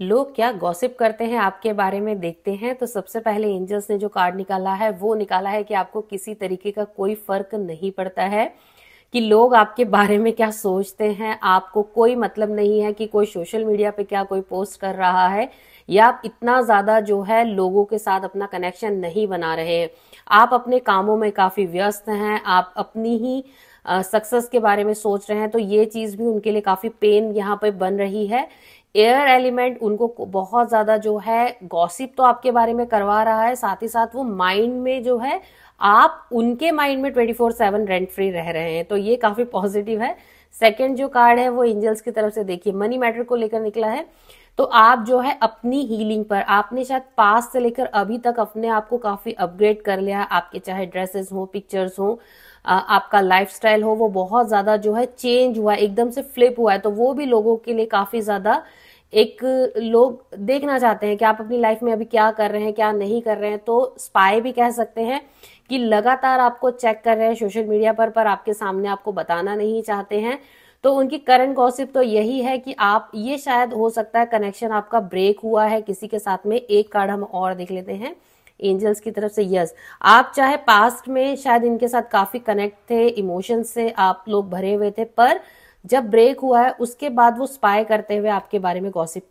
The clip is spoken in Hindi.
लोग क्या गॉसिप करते हैं आपके बारे में देखते हैं तो सबसे पहले एंजल्स ने जो कार्ड निकाला है वो निकाला है कि आपको किसी तरीके का कोई फर्क नहीं पड़ता है कि लोग आपके बारे में क्या सोचते हैं आपको कोई मतलब नहीं है कि कोई सोशल मीडिया पे क्या कोई पोस्ट कर रहा है या आप इतना ज़्यादा जो है लोगों के साथ अपना कनेक्शन नहीं बना रहे हैं आप अपने कामों में काफ़ी व्यस्त हैं आप अपनी ही सक्सेस के बारे में सोच रहे हैं तो ये चीज़ भी उनके लिए काफ़ी पेन यहाँ पे बन रही है एयर एलिमेंट उनको बहुत ज्यादा जो है गॉसिप तो आपके बारे में करवा रहा है साथ ही साथ वो माइंड में जो है आप उनके माइंड में twenty four seven rent free रह रहे हैं तो ये काफी पॉजिटिव है सेकेंड जो कार्ड है वो एंजल्स की तरफ से देखिए मनी मैटर को लेकर निकला है तो आप जो है अपनी हीलिंग पर आपने शायद पास से लेकर अभी तक अपने आप को काफी अपग्रेड कर लिया है आपके चाहे ड्रेसेस हो पिक्चर्स हो आपका लाइफस्टाइल हो वो बहुत ज्यादा जो है चेंज हुआ है एकदम से फ्लिप हुआ है तो वो भी लोगों के लिए काफी ज्यादा एक लोग देखना चाहते हैं कि आप अपनी लाइफ में अभी क्या कर रहे हैं क्या नहीं कर रहे हैं तो स्पाई भी कह सकते हैं कि लगातार आपको चेक कर रहे हैं सोशल मीडिया पर पर आपके सामने आपको बताना नहीं चाहते हैं तो उनकी करंट गॉसिप तो यही है कि आप ये शायद हो सकता है कनेक्शन आपका ब्रेक हुआ है किसी के साथ में एक कार्ड हम और देख लेते हैं एंजल्स की तरफ से यस आप चाहे पास्ट में शायद इनके साथ काफी कनेक्ट थे इमोशन से आप लोग भरे हुए थे पर जब ब्रेक हुआ है उसके बाद वो स्पाई करते हुए आपके बारे में गॉसिप